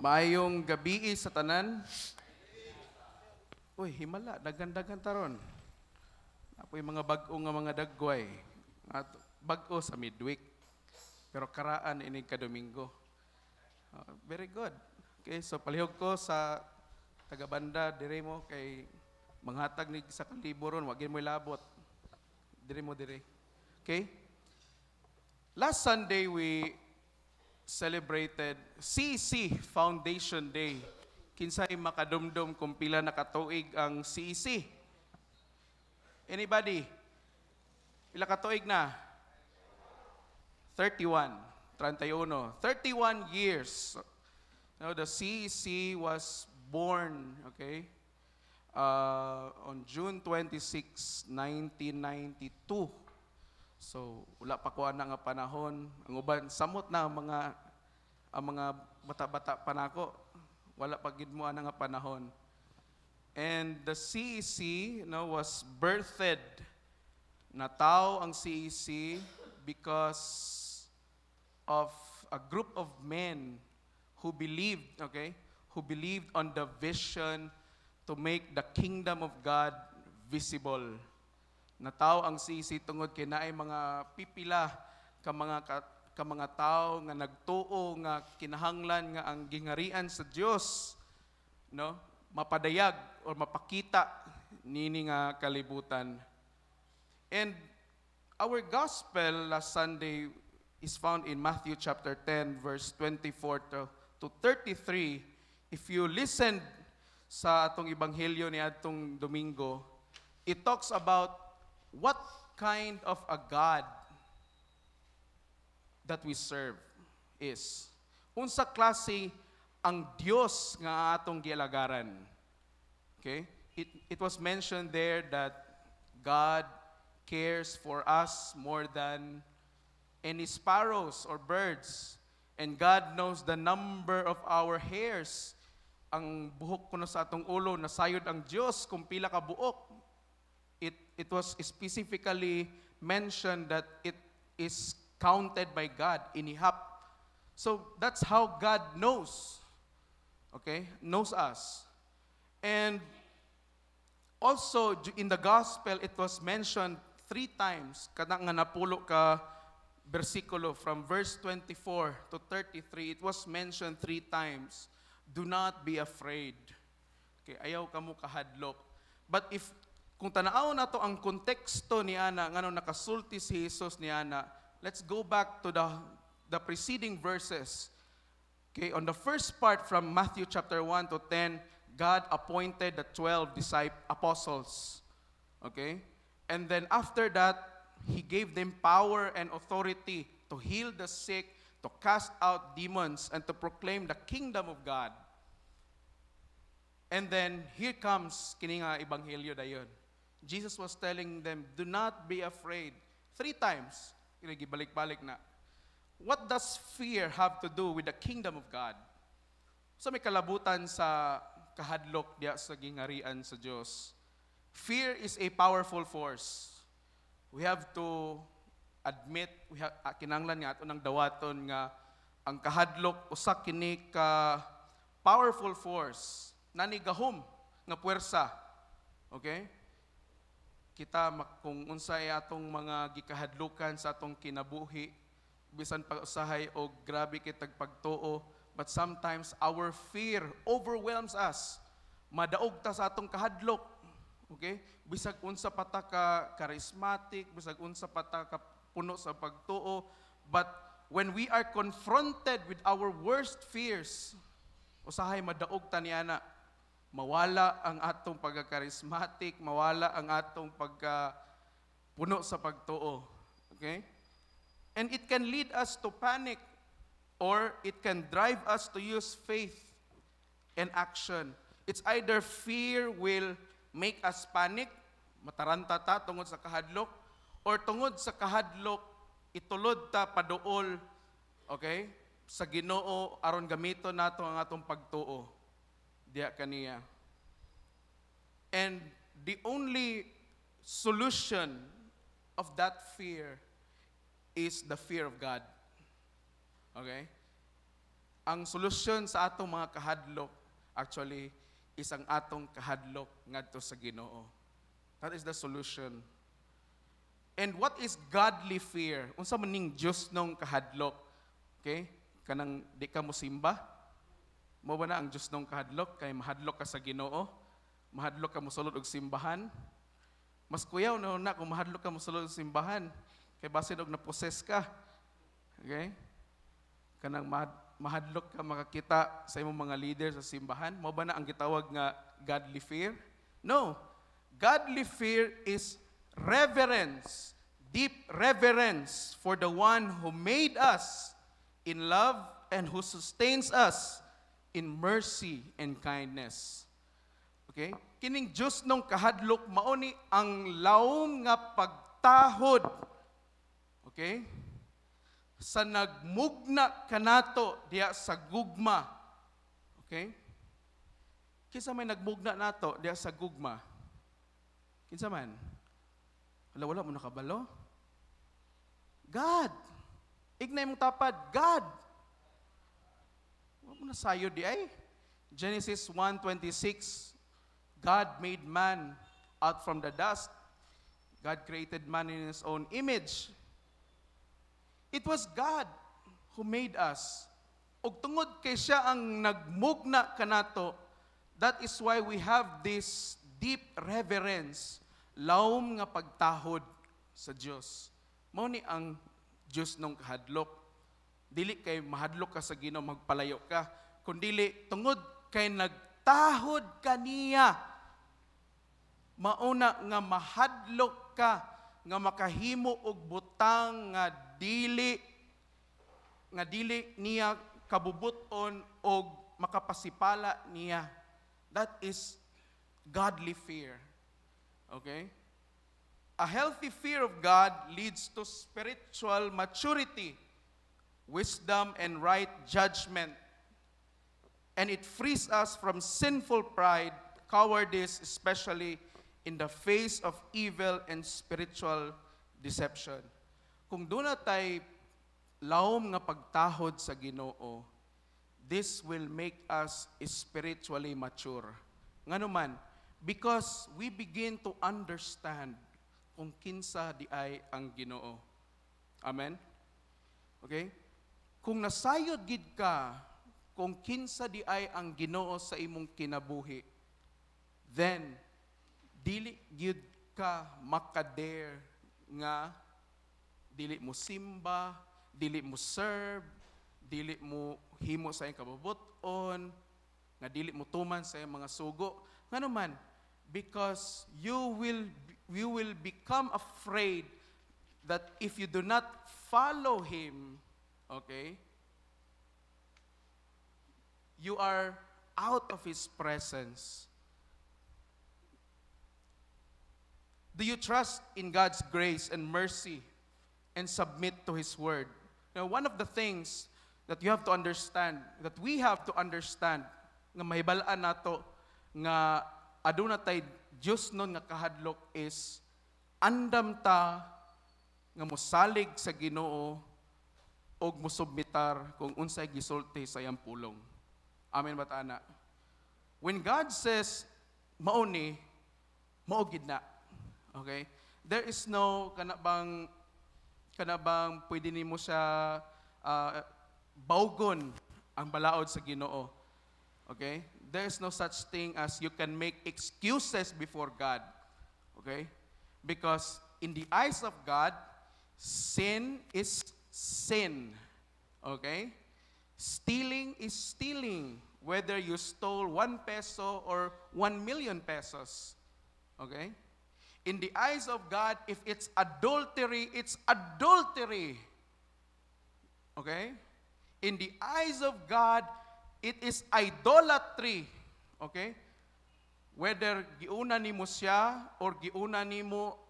Maayong gabi sa tanan. Uy, himala, dagandagan taron. Apoy mga bag-o nga mga dagway. bag-o sa midweek. Pero karaan ining kadomingo. Uh, ah, very good. Okay, so palihog ko sa tagabanda dire mo kay manghatag ni sa kalibo ron, wagin mo ilabot. Dire mo dire. Okay? Last Sunday we celebrated CC Foundation Day. Kinsay makadumdum kung pila nakatuig ang CC. Anybody? Pila katuig na? 31. 31. 31 years. You the CC was born, okay, uh, on June 26, 1992. So, wala pa ko na nga panahon. Ang uban, samot na ang mga, ang mga bata-bata panako. Wala pa gid mo na nga panahon. And the CEC e you know, was birthed. Natao ang CEC e because of a group of men who believed, okay, who believed on the vision to make the kingdom of God visible na tao ang sisi tungod kay naay mga pipila ka mga ka, ka mga tao nga nagtuo nga kinahanglan nga ang gingarian sa Dios no mapadayag or mapakita nini nga kalibutan and our gospel last Sunday is found in Matthew chapter 10 verse 24 to, to 33 if you listened sa atong ebanghelyo ni atong Domingo it talks about what kind of a God that we serve is. Unsa klase ang Dios nga atong gilagaran? Okay? It, it was mentioned there that God cares for us more than any sparrows or birds. And God knows the number of our hairs. Ang buhok ko na sa atong ulo, nasayod ang Diyos kung pila ka buok it was specifically mentioned that it is counted by God, in inihap. So that's how God knows, okay, knows us. And also in the gospel, it was mentioned three times, kada nga napulo ka versikulo from verse 24 to 33, it was mentioned three times, do not be afraid. Okay, ayaw ka mo kahadlok. But if kung tanaw na to ang konteksto ni Ana, ngano nakasulti si Jesus ni Ana, let's go back to the, the preceding verses. Okay, on the first part from Matthew chapter 1 to 10, God appointed the 12 disciples, apostles. Okay? And then after that, He gave them power and authority to heal the sick, to cast out demons, and to proclaim the kingdom of God. And then, here comes, kini ibanghelyo dayon. Jesus was telling them, do not be afraid. Three times, ginagibalik-balik na. What does fear have to do with the kingdom of God? So may kalabutan sa kahadlok diya sa gingarian sa Diyos. Fear is a powerful force. We have to admit, we have, ah, kinanglan nga, unang dawaton nga, ang kahadlok o sa kinika powerful force, nanigahom ng puwersa. Okay? kita kung unsay atong mga gikahadlukan sa atong kinabuhi bisan pag-usahay o grabe kitag pagtuo but sometimes our fear overwhelms us madaog ta sa atong kahadlok okay bisag unsa pata ka charismatic bisag unsa pata ka puno sa pagtuo but when we are confronted with our worst fears usahay madaog ta ni ana Mawala ang atong pagka-charismatic, mawala ang atong pagka-puno sa pagtuo. Okay? And it can lead us to panic or it can drive us to use faith and action. It's either fear will make us panic, mataranta ta tungod sa kahadlok, or tungod sa kahadlok, itulod ta paduol, okay, sa ginoo, aron gamito nato ang atong pagtuo diha kaniya. And the only solution of that fear is the fear of God. Okay? Ang solusyon sa atong mga kahadlok actually is ang atong kahadlok ngadto sa Ginoo. That is the solution. And what is godly fear? Unsa maning ning Dios nung kahadlok? Okay? Kanang di ka mo simba? Mo ba na ang Diyos nung kahadlok kay mahadlok ka sa Ginoo, mahadlok ka mo sulod og simbahan. Mas kuyaw na na kung mahadlok ka mo sulod og simbahan kay basin og naposes ka. Okay? Kanang mahadlok ka makakita sa imong mga leader sa simbahan, mo ba na ang gitawag nga godly fear? No. Godly fear is reverence, deep reverence for the one who made us in love and who sustains us in mercy and kindness. Okay? Kining Diyos nung kahadlok mauni ang laom nga pagtahod. Okay? Sa nagmugna kanato diya sa gugma. Okay? Kinsa may nagmugna nato diya sa gugma? Kinsa man? Wala wala mo nakabalo? God. Ignay mong tapad, God Huwag mo na sayo di ay. Genesis 1.26, God made man out from the dust. God created man in His own image. It was God who made us. Ug tungod kay siya ang nagmugna kanato, that is why we have this deep reverence, laom nga pagtahod sa Dios. Mao ni ang Dios nung kahadlok. Dili kay mahadlok ka sa Ginoo magpalayo ka, kundili tungod kay nagtahod kaniya. Mauna nga mahadlok ka nga makahimo og butang nga dili nga dili niya kabubuton og makapasipala niya. That is godly fear. Okay? A healthy fear of God leads to spiritual maturity wisdom, and right judgment. And it frees us from sinful pride, cowardice, especially in the face of evil and spiritual deception. Kung doon tay laom nga pagtahod sa ginoo, this will make us spiritually mature. Nga naman, because we begin to understand kung kinsa di ay ang ginoo. Amen? Okay? Kung nasayod gid ka kung kinsa di ay ang Ginoo sa imong kinabuhi, then dili gid ka makadare nga dili mo simba, dili mo serve, dili mo himo sa iyong on nga dili mo tuman sa iyong mga sugo. Nga naman, because you will, you will become afraid that if you do not follow Him, Okay? You are out of His presence. Do you trust in God's grace and mercy and submit to His word? Now, one of the things that you have to understand, that we have to understand, nga mahibalaan nato nga aduna tay Dios nun nga kahadlok is andam ta nga mosalig sa Ginoo og musubmitar kung unsay gisulti sa iyang pulong. Amen ba tana? When God says mauni, maugid na. Okay? There is no kanabang kanabang pwede nimo siya uh, baugon ang balaod sa Ginoo. Okay? There is no such thing as you can make excuses before God. Okay? Because in the eyes of God, sin is sin. Okay? Stealing is stealing, whether you stole one peso or one million pesos. Okay? In the eyes of God, if it's adultery, it's adultery. Okay? In the eyes of God, it is idolatry. Okay? Whether giuna nimo siya or giuna nimo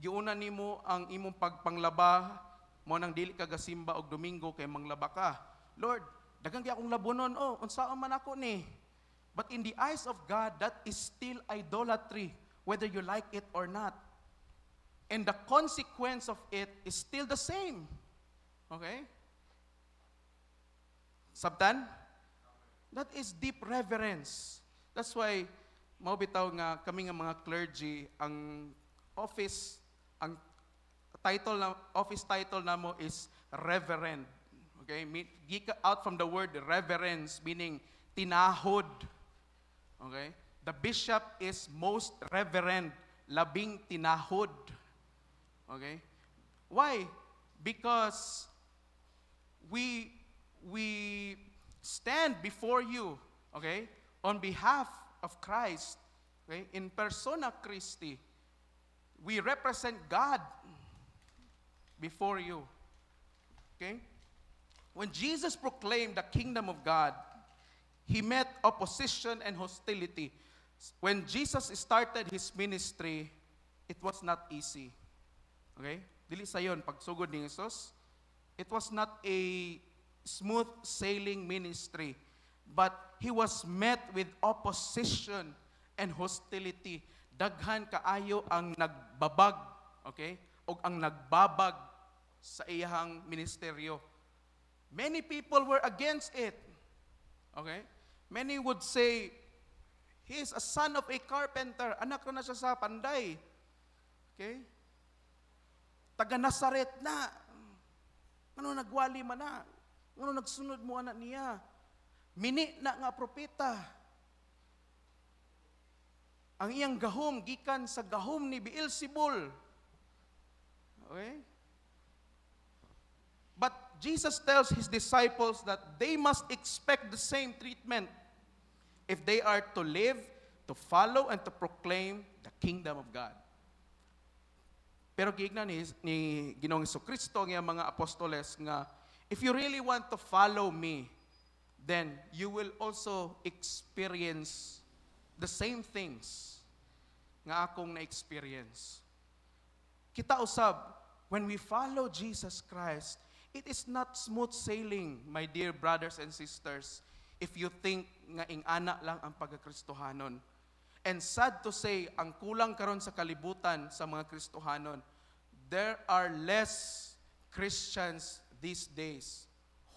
giuna nimo ang imong pagpanglaba mo nang dili ka gasimba og Domingo kay manglaba ka. Lord, daghang gyud akong labunon oh, unsaon man ako ni? But in the eyes of God, that is still idolatry whether you like it or not. And the consequence of it is still the same. Okay? Sabtan? That is deep reverence. That's why, maubitaw nga, kami nga mga clergy, ang office, ang title na, office title na mo is reverend. Okay? Geek out from the word reverence, meaning tinahod. Okay? The bishop is most reverend, labing tinahod. Okay? Why? Because we we stand before you, okay, on behalf of Christ, okay, in persona Christi. We represent God before you. Okay? When Jesus proclaimed the kingdom of God, he met opposition and hostility. When Jesus started his ministry, it was not easy. Okay? Dili sa yon pagsugod ni Jesus, it was not a smooth sailing ministry, but he was met with opposition and hostility. Daghan kaayo ang nagbabag, okay? O ang nagbabag sa iyang ministeryo. Many people were against it. Okay? Many would say, He is a son of a carpenter. Anak na, na siya sa panday. Okay? Taga Nazaret na. Ano nagwali man na? Ano nagsunod mo anak niya? Mini na nga propeta. Ang iyang gahom, gikan sa gahom ni Beelzebul. Okay? But Jesus tells his disciples that they must expect the same treatment if they are to live, to follow, and to proclaim the kingdom of God. Pero giigna ni, ni Ginoong Kristo ng mga apostoles nga, if you really want to follow me, then you will also experience the same things nga akong na-experience. Kita usab, when we follow Jesus Christ, It is not smooth sailing, my dear brothers and sisters, if you think nga ingana lang ang pagkakristohanon. And sad to say, ang kulang karon sa kalibutan sa mga kristohanon, there are less Christians these days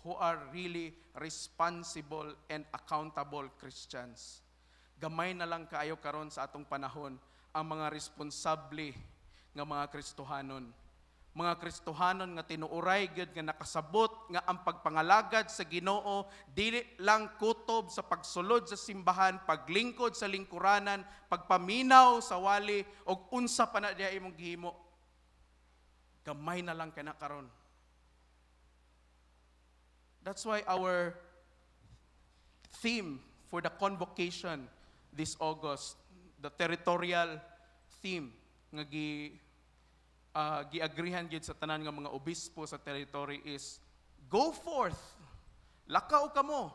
who are really responsible and accountable Christians. Gamay na lang kaayo karon sa atong panahon ang mga responsable nga mga Kristohanon mga Kristohanon nga tinuoray gyud nga nakasabot nga ang pagpangalagad sa Ginoo dili lang kutob sa pagsulod sa simbahan, paglingkod sa lingkuranan, pagpaminaw sa wali og unsa pa na diha imong gihimo. Gamay na lang kana karon. That's why our theme for the convocation this August, the territorial theme nga gi uh, giagrihan gid sa tanan nga mga obispo sa territory is go forth. Lakaw kamo.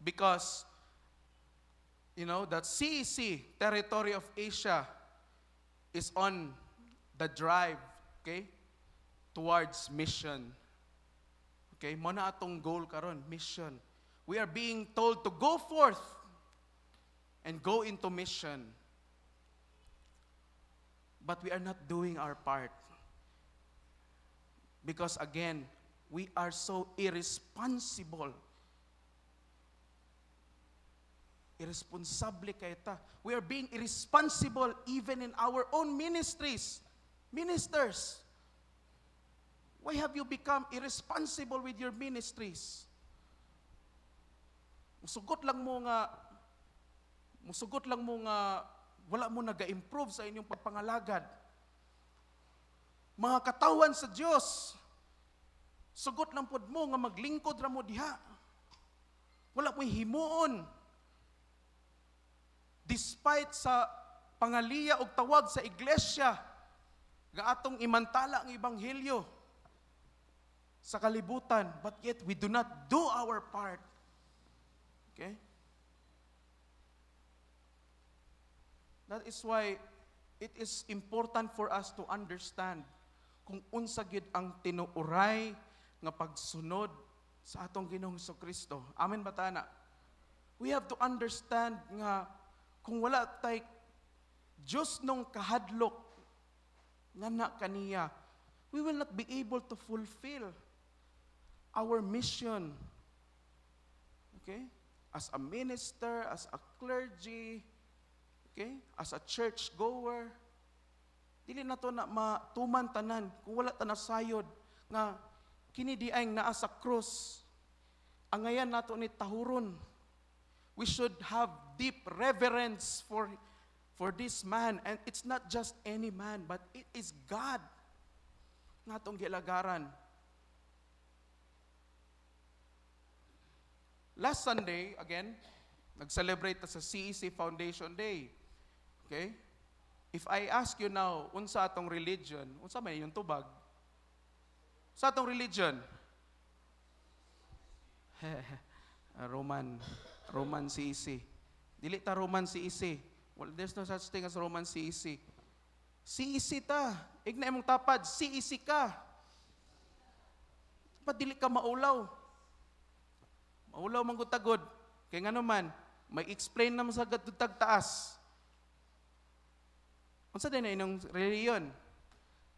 Because you know that CEC e territory of Asia is on the drive, okay? Towards mission. Okay, mo na atong goal karon, mission. We are being told to go forth and go into mission. But we are not doing our part. Because again, we are so irresponsible. Irresponsible kaya ta. We are being irresponsible even in our own ministries. Ministers, why have you become irresponsible with your ministries? Musugot lang mo nga musugot lang mo nga wala mo nag-improve sa inyong pagpangalagad. Mga katawan sa Dios, sugot lang pod mo nga maglingkod ra mo diha. Wala mo himuon. Despite sa pangaliya og tawag sa iglesia nga atong imantala ang ebanghelyo sa kalibutan, but yet we do not do our part. Okay? That is why it is important for us to understand kung unsa gid ang tinuoray nga pagsunod sa atong Ginoong Hesus Kristo. Amen ba tana? We have to understand nga kung wala tay Diyos nung kahadlok nga na kaniya, we will not be able to fulfill our mission. Okay? As a minister, as a clergy, Okay? As a church goer, dili na to na matuman tanan kung wala ta nasayod nga kini diay naa sa cross. Angayan nato ni tahuron. We should have deep reverence for for this man and it's not just any man but it is God nga tong gilagaran. Last Sunday, again, nag-celebrate sa CEC e Foundation Day. Okay? If I ask you now, unsa atong religion, unsa may yung tubag? Sa atong religion? Roman. Roman CEC. E dili ta Roman CEC. E well, there's no such thing as Roman CEC. CEC ta. Igna imong tapad. CEC e ka. Pa dili ka maulaw? Maulaw man tagod. Kaya nga naman, may explain naman sa gatutag taas. Unsa din na inyong reliyon?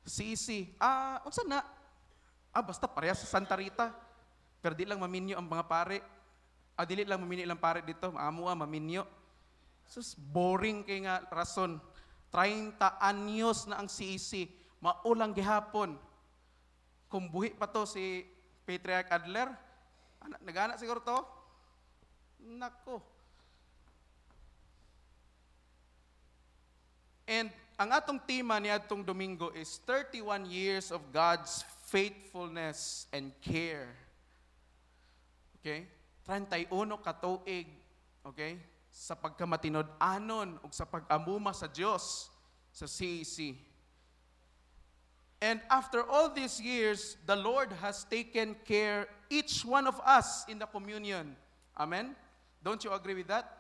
Sisi. Ah, unsa na? Ah, basta parehas sa Santa Rita. Pero di lang maminyo ang mga pare. Ah, dili lang maminyo ilang pare dito. Maamo ah, maminyo. Sus, boring kay nga rason. 30 anyos na ang sisi. Maulang gihapon. Kung buhi pa to si Patriarch Adler, nagana siguro to. Nako. And ang atong tema ni atong Domingo is 31 years of God's faithfulness and care. Okay? 31 ka tuig, okay? Sa pagkamatinod-anon ug sa pag-amuma sa Dios sa CEC. E and after all these years, the Lord has taken care each one of us in the communion. Amen? Don't you agree with that?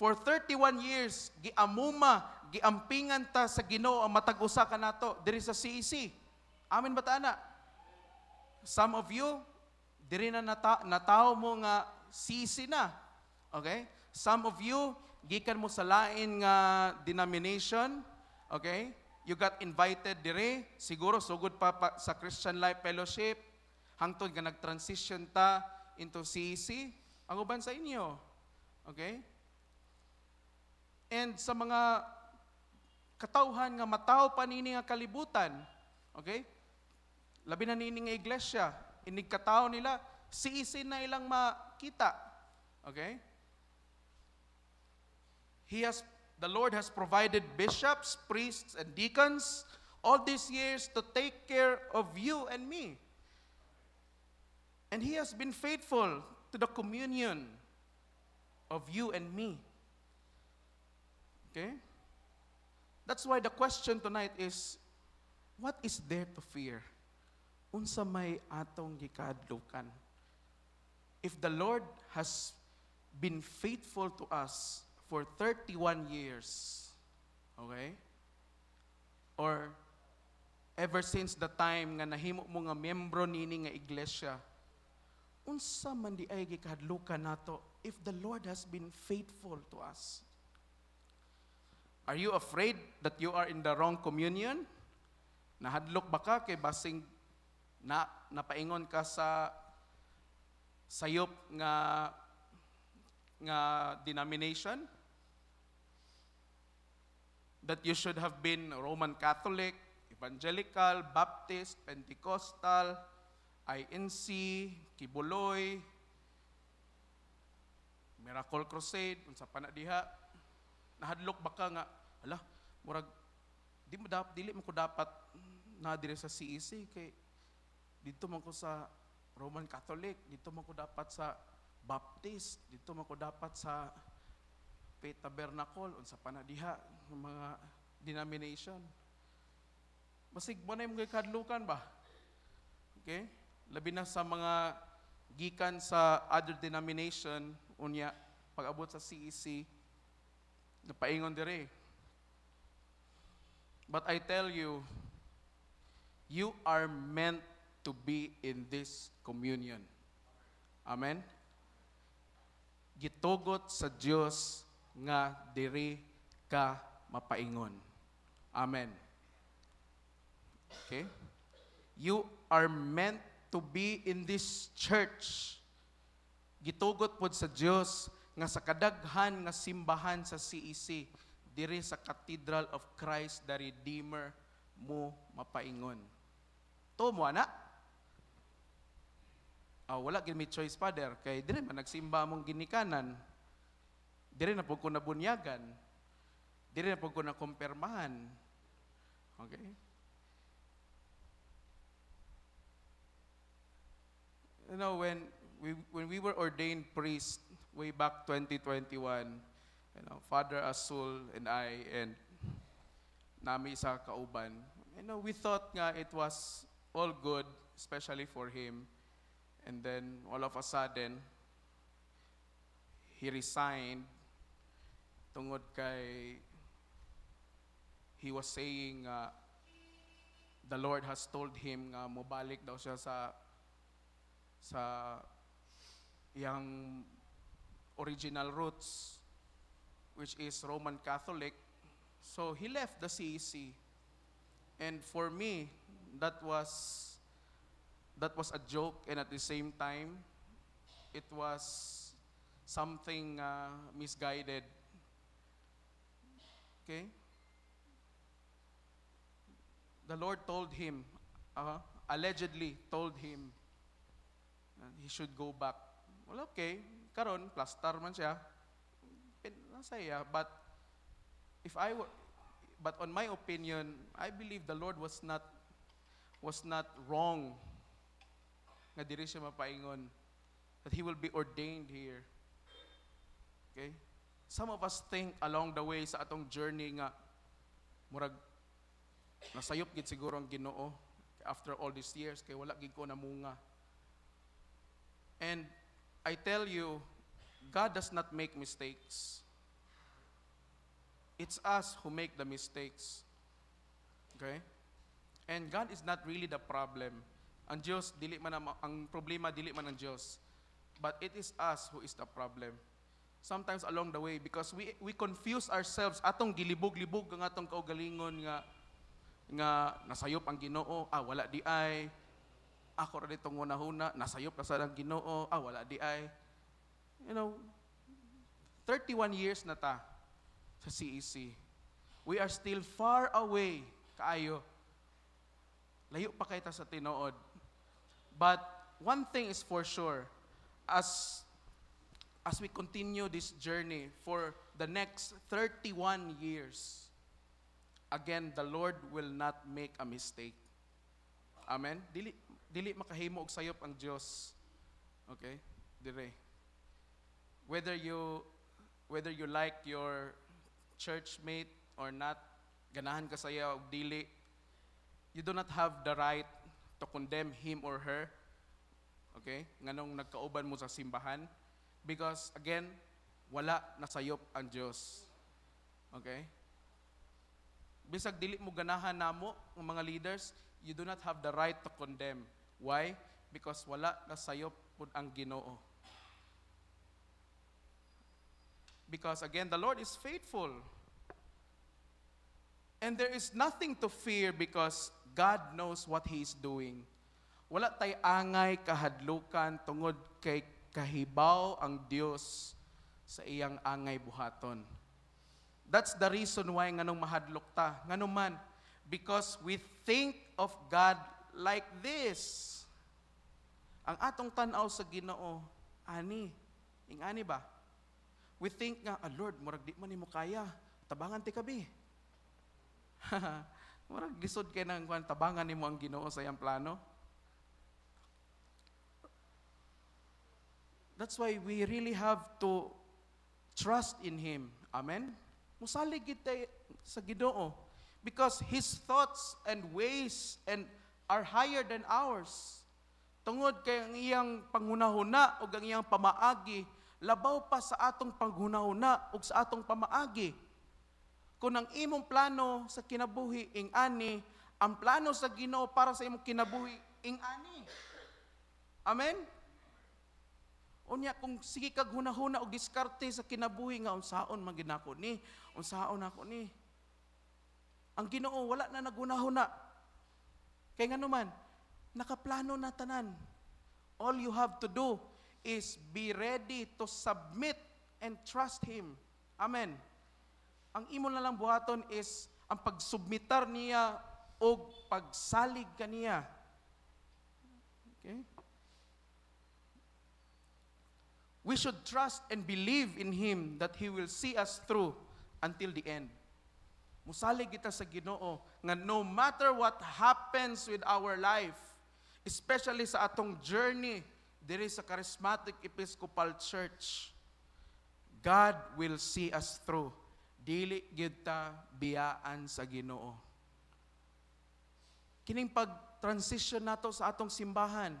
For 31 years, giamuma giampingan ta sa Ginoo ang matag usa ka nato diri sa CEC. E Amin ba ana? Some of you diri na nata- nataw mo nga CEC e na. Okay? Some of you gikan mo sa lain nga denomination, okay? You got invited diri, siguro sugod pa, pa sa Christian Life Fellowship hangtod nga nag-transition ta into CEC. E ang uban sa inyo. Okay? And sa mga katauhan nga mataw pa nini nga kalibutan. Okay? Labi na nini nga iglesia, katao nila, siisin na ilang makita. Okay? He has, the Lord has provided bishops, priests, and deacons all these years to take care of you and me. And He has been faithful to the communion of you and me. Okay? That's why the question tonight is, what is there to fear? Unsa may atong gikadlukan? If the Lord has been faithful to us for 31 years, okay? Or ever since the time nga nahimo mo nga miyembro nini nga iglesia, unsa man di ay gikadlukan nato if the Lord has been faithful to us. Are you afraid that you are in the wrong communion? Nahadlok ba ka kay basing na napaingon ka sa sayop nga nga denomination? That you should have been Roman Catholic, Evangelical, Baptist, Pentecostal, INC, Kibuloy, Miracle Crusade, unsa pa na diha, nahadlok ba ka nga ala, murag, di mo dapat, dili mo ko dapat na dire sa CEC e kay dito mo ko sa Roman Catholic, dito mo ko dapat sa Baptist, dito mo ko dapat sa Pay Tabernacle, unsa pa na mga denomination. Masigbo na yung kadlukan ba? Okay? Labi na sa mga gikan sa other denomination, unya, pag-abot sa CEC, e napaingon dire, But I tell you, you are meant to be in this communion. Amen? Gitugot sa Dios nga diri ka mapaingon. Amen. Okay? You are meant to be in this church. Gitugot pod sa Dios nga sa kadaghan nga simbahan sa CEC e diri sa Cathedral of Christ the Redeemer mo mapaingon. To mo ana? Oh, wala gid mi choice father kay diri man nagsimba mong ginikanan. Diri na pud na bunyagan. Diri na pud na kumpirmahan. Okay? You know when we when we were ordained priest way back 2021 you know, Father Asul and I and nami sa kauban, you know, we thought nga it was all good, especially for him. And then all of a sudden, he resigned tungod kay he was saying uh, the Lord has told him nga uh, mobalik daw siya sa sa yang original roots which is Roman Catholic. So he left the CEC. And for me, that was that was a joke and at the same time it was something uh, misguided. Okay? The Lord told him, uh, allegedly told him, that uh, he should go back. Well, okay. Karon, plaster man siya. ang saya. But if I were, but on my opinion, I believe the Lord was not was not wrong nga diri siya mapaingon that he will be ordained here. Okay? Some of us think along the way sa atong journey nga murag nasayop gid siguro ang Ginoo after all these years kay wala gid ko namunga. And I tell you, God does not make mistakes. It's us who make the mistakes. Okay? And God is not really the problem. Ang Diyos, dili man ang, ang problema, dili man ang Diyos. But it is us who is the problem. Sometimes along the way, because we, we confuse ourselves, atong gilibog-libog ang atong kaugalingon nga, nga nasayop ang ginoo, ah, wala di ay. Ako rin itong una-una, nasayop na sa ang ginoo, ah, wala di ay. You know, 31 years na ta, sa CEC. E we are still far away kaayo. Layo pa kita sa tinuod. But one thing is for sure, as as we continue this journey for the next 31 years, again, the Lord will not make a mistake. Amen? Dili, dili makahimo og sayop ang Dios. Okay? Dire. Whether you whether you like your churchmate or not, ganahan ka sa'yo og dili, you do not have the right to condemn him or her. Okay? Nganong nagkauban mo sa simbahan? Because again, wala na sayop ang Dios. Okay? Bisag dili mo ganahan na mo, ang mga leaders, you do not have the right to condemn. Why? Because wala sayop pud ang Ginoo. Because again, the Lord is faithful. And there is nothing to fear because God knows what He is doing. Wala tay angay kahadlukan tungod kay kahibaw ang Dios sa iyang angay buhaton. That's the reason why nganong mahadlok ta. Nganong man, because we think of God like this. Ang atong tanaw sa Ginoo, ani, ing ani ba? we think nga, ah, Lord, murag di man mo kaya, tabangan ti kabi. murag lisod kay nang kwan, tabangan ni mo ang ginoo sa iyang plano. That's why we really have to trust in Him. Amen? Musalig kita sa ginoo. Because His thoughts and ways and are higher than ours. Tungod kay ang iyang pangunahuna o ang iyang pamaagi, labaw pa sa atong panghunahuna ug sa atong pamaagi. Kung ang imong plano sa kinabuhi ing ani, ang plano sa Ginoo para sa imong kinabuhi ing ani. Amen. Unya kung sige kag hunahuna og diskarte sa kinabuhi nga unsaon man ginako ni, unsaon ako ni. Ang Ginoo wala na nagunahuna. Kay nganuman, nakaplano na tanan. All you have to do is be ready to submit and trust Him. Amen. Ang imo na lang buhaton is ang pagsubmitar niya o pagsalig kaniya. Okay? We should trust and believe in Him that He will see us through until the end. Musalig kita sa ginoo nga no matter what happens with our life, especially sa atong journey there is a charismatic Episcopal Church, God will see us through. Dili gyud ta biyaan sa Ginoo. Kining pag-transition nato sa atong simbahan.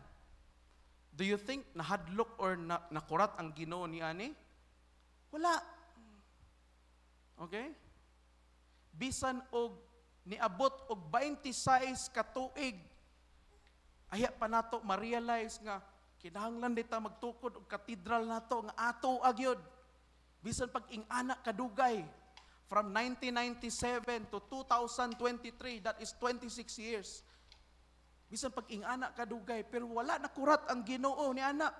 Do you think nahadlok or na, nakurat ang Ginoo ni ani? Wala. Okay? Bisan og niabot og 26 ka tuig. Aya pa nato ma-realize nga Kinahanglan dita magtukod og katedral nato nga ato agyod. Bisan pag ing-anak kadugay from 1997 to 2023, that is 26 years. Bisan pag ing-anak kadugay pero wala nakurat ang Ginoo ni ana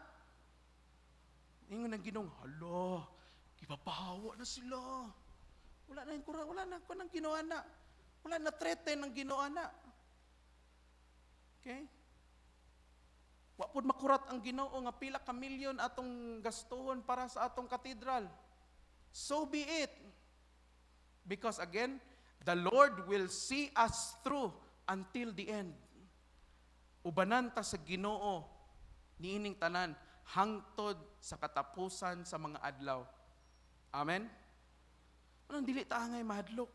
Ingon ang Ginoo, "Hala, gibabawa na sila." Wala na kurat, wala na ko nang Ginoo ana Wala na threaten ang Ginoo ana Okay? Wa makurat ang Ginoo nga pila ka milyon atong gastuhon para sa atong katedral. So be it. Because again, the Lord will see us through until the end. Ubanan ta sa Ginoo niining tanan hangtod sa katapusan sa mga adlaw. Amen. Anong dili ta angay mahadlok?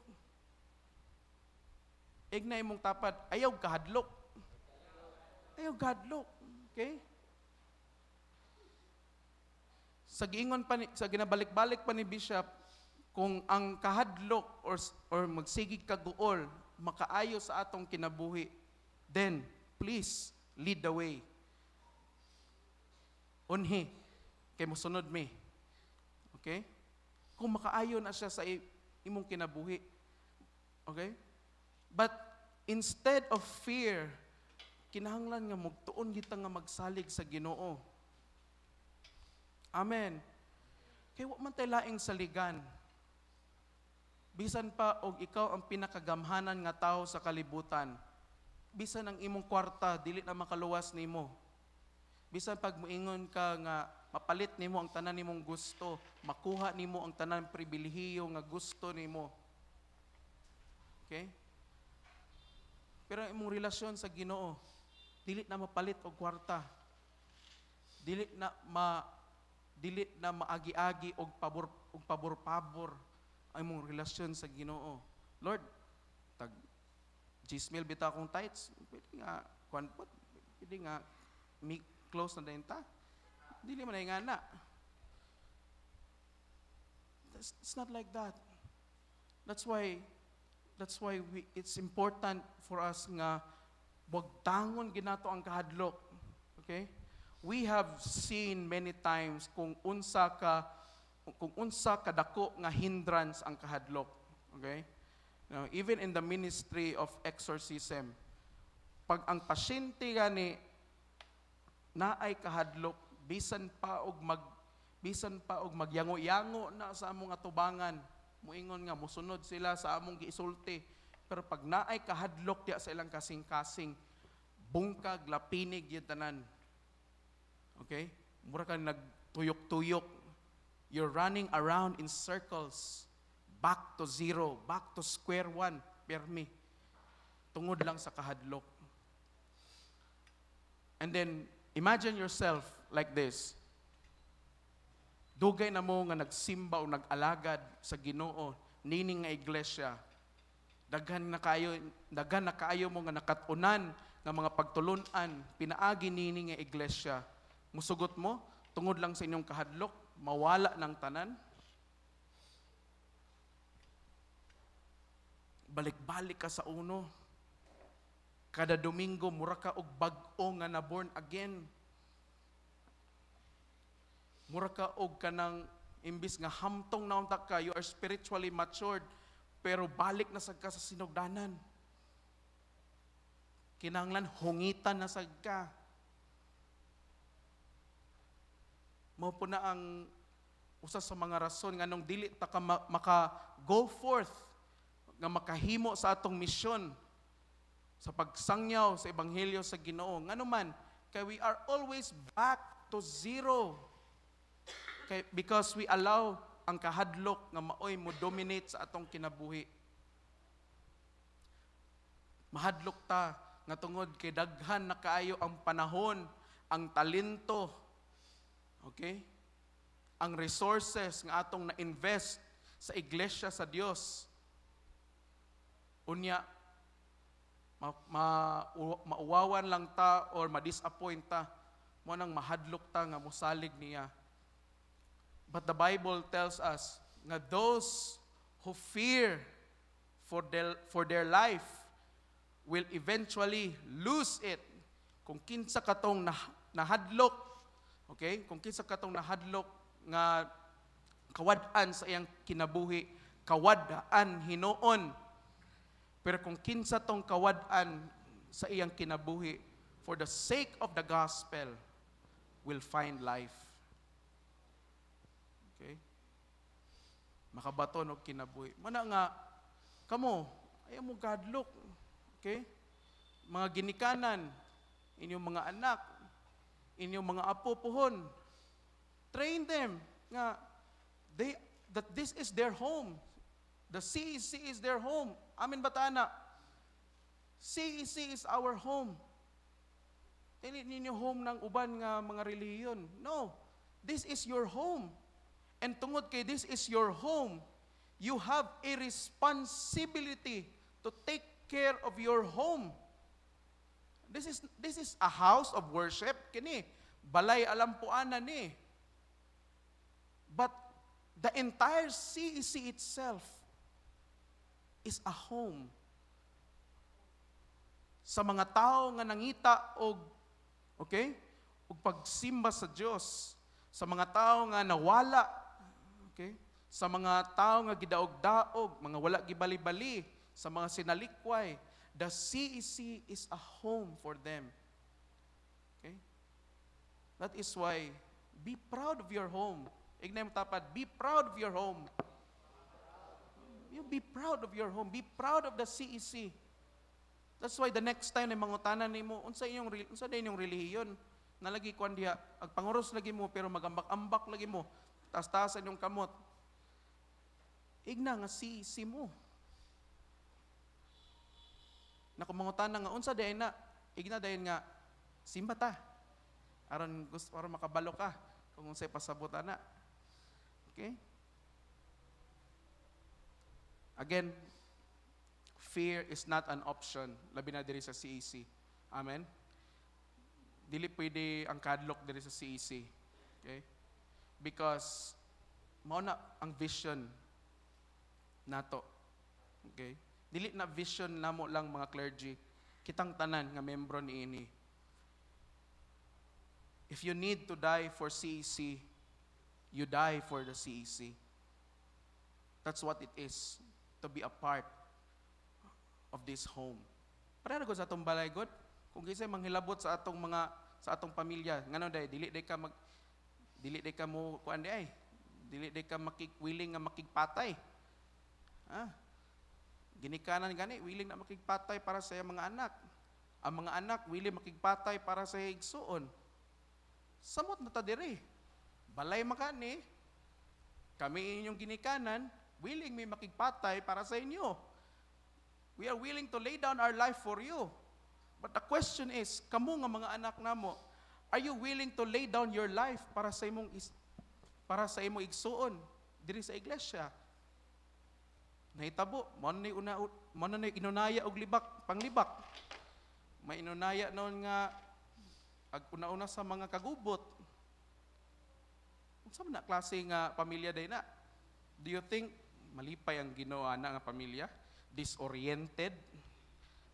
Ignay mong tapat, ayaw kahadlok. Ayaw kahadlok. Okay? Sa giingon pa ni, sa ginabalik-balik pa ni Bishop kung ang kahadlok or or magsigig kaguol makaayo sa atong kinabuhi, then please lead the way. Unhi, kay mosunod mi. Okay? Kung makaayo na siya sa imong kinabuhi. Okay? But instead of fear, kinahanglan nga mugtuon kita nga magsalig sa Ginoo. Amen. Kay wa man tay laing saligan. Bisan pa og ikaw ang pinakagamhanan nga tao sa kalibutan. Bisan ang imong kwarta dili na makaluwas nimo. Bisan pag moingon ka nga mapalit nimo ang tanan nimong gusto, makuha nimo ang tanan pribilehiyo nga gusto nimo. Okay? Pero ang imong relasyon sa Ginoo, dili na mapalit og kwarta. Dili na ma dili na maagi-agi og pabor og pabor-pabor ang imong relasyon sa Ginoo. Lord, tag Gismail bita akong tights, pwede nga kwan po, pwede nga mi close na din ta. Dili man nga na. It's not like that. That's why that's why we, it's important for us nga tangon ginato ang kahadlok. Okay? We have seen many times kung unsa ka kung unsa kadako nga hindrance ang kahadlok. Okay? Now, even in the ministry of exorcism, pag ang pasyente gani naay kahadlok bisan pa og mag bisan pa og magyango-yango na sa among atubangan, muingon nga musunod sila sa among giisulti pero pag naay kahadlok diya sa ilang kasing-kasing, bungkag, lapinig, yung Okay? Mura ka nagtuyok-tuyok. You're running around in circles. Back to zero. Back to square one. Permi. Tungod lang sa kahadlok. And then, imagine yourself like this. Dugay na mo nga nagsimba o nag-alagad sa ginoo, nining nga iglesia, daghan na kayo daghan na kayo mo nga nakatunan nga mga pagtulunan pinaagi nini nga iglesia musugot mo tungod lang sa inyong kahadlok mawala ng tanan balik-balik ka sa uno kada domingo mura ka og bag-o nga na born again mura ka og kanang imbis nga hamtong naunta ka you are spiritually matured pero balik na sagka sa sinugdanan. Kinanglan, hungitan na sagka. Mao po na ang usa sa mga rason nga nung dili ta ka maka go forth nga makahimo sa atong misyon sa pagsangyaw sa ebanghelyo sa Ginoo man kay we are always back to zero kay because we allow ang kahadlok nga maoy mo dominate sa atong kinabuhi. Mahadlok ta nga tungod kay daghan na kaayo ang panahon, ang talento, okay? Ang resources nga atong na-invest sa iglesia sa Dios. Unya ma, ma, mauwawan lang ta or ma-disappoint ta mo nang mahadlok ta nga mosalig niya But the Bible tells us that those who fear for their, for their life will eventually lose it. Kung kinsa katong nah, nahadlok, okay? Kung kinsa katong nahadlok nga kawadaan sa iyang kinabuhi, kawadaan hinoon. Pero kung kinsa tong kawadaan sa iyang kinabuhi, for the sake of the gospel, will find life. Okay? Makabaton og kinabuhi. Mana nga, kamo, ayaw mo gadlok. Okay? Mga ginikanan, inyong mga anak, inyong mga apo puhon. Train them nga they that this is their home. The CEC e is their home. Amin batana. CEC is our home. Dili ninyo home ng uban nga mga reliyon. No. This is your home. And tungod kay this is your home, you have a responsibility to take care of your home. This is this is a house of worship kini. Balay alampuana ni. But the entire CEC e itself is a home sa mga tao nga nangita og okay? Og pagsimba sa Dios sa mga tao nga nawala Okay? Sa mga tao nga gidaog-daog, mga wala gibali-bali, sa mga sinalikway, the CEC e is a home for them. Okay? That is why, be proud of your home. Ignay mo tapat, be proud of your home. You be proud of your home. Be proud of the CEC. E That's why the next time na mangutana nimo, unsa inyong unsa day inyong relihiyon? Nalagi kwan diha, ag panguros lagi mo pero magambak-ambak lagi mo tastasan yung kamot. Igna nga si, si mo. kumangutan na nga, unsa dahin na, igna dahin nga, simba Aron gusto, aron makabalo ka, kung unsay pasabutan na. Okay? Again, fear is not an option, labi na diri sa CEC. E Amen? Dili pwede ang kadlok diri sa CEC. E okay? Because, mao na ang vision nato. Okay? Dili na vision namo lang mga clergy. Kitang tanan nga membro niini. If you need to die for CEC, e you die for the CEC. E That's what it is to be a part of this home. Para ko sa atong balay God, kung kisay manghilabot sa atong mga sa atong pamilya, ngano day dili day ka mag Dili di ka mo kuan di ay. Dili di ka makikwiling nga makigpatay. Ha? Ginikanan gani, willing na makigpatay para sa mga anak. Ang mga anak willing makigpatay para sa igsuon. Samot na ta diri. Balay makani. Kami inyong ginikanan, willing may makigpatay para sa inyo. We are willing to lay down our life for you. But the question is, kamo nga mga anak namo, Are you willing to lay down your life para sa imong is, para sa imong igsuon diri sa iglesia? Nahitabo, mo na una mo na inunaya og libak, panglibak. May inunaya noon nga ag una-una sa mga kagubot. Unsa man na klase nga pamilya day na? Do you think malipay ang ginawa na nga pamilya? Disoriented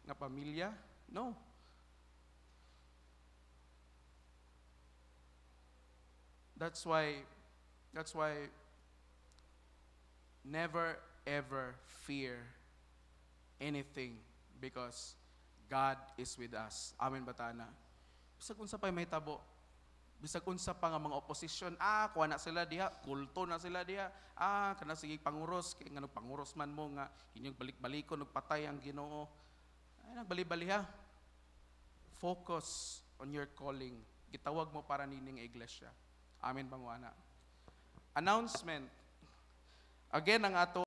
nga pamilya? No. That's why, that's why never ever fear anything because God is with us. Amen batana. Bisag unsa pa may tabo. Bisag unsa pa nga mga opposition, ah kuha na sila diha, kulto na sila diha. Ah kana sige panguros kay ngano panguros man mo nga inyong balik balik ko, nagpatay ang Ginoo. Ay nagbali-baliha. Focus on your calling. Gitawag mo para nining iglesia. Amen, Panguana. Announcement. Again, ang ato